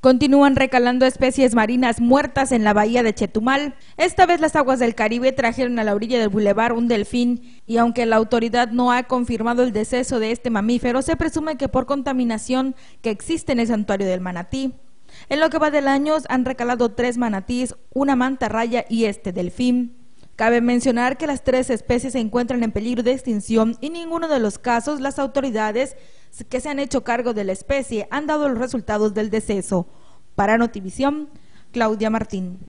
Continúan recalando especies marinas muertas en la bahía de Chetumal. Esta vez las aguas del Caribe trajeron a la orilla del bulevar un delfín y aunque la autoridad no ha confirmado el deceso de este mamífero, se presume que por contaminación que existe en el santuario del manatí. En lo que va del año han recalado tres manatís, una mantarraya y este delfín. Cabe mencionar que las tres especies se encuentran en peligro de extinción y en ninguno de los casos las autoridades que se han hecho cargo de la especie han dado los resultados del deceso. Para Notivisión, Claudia Martín.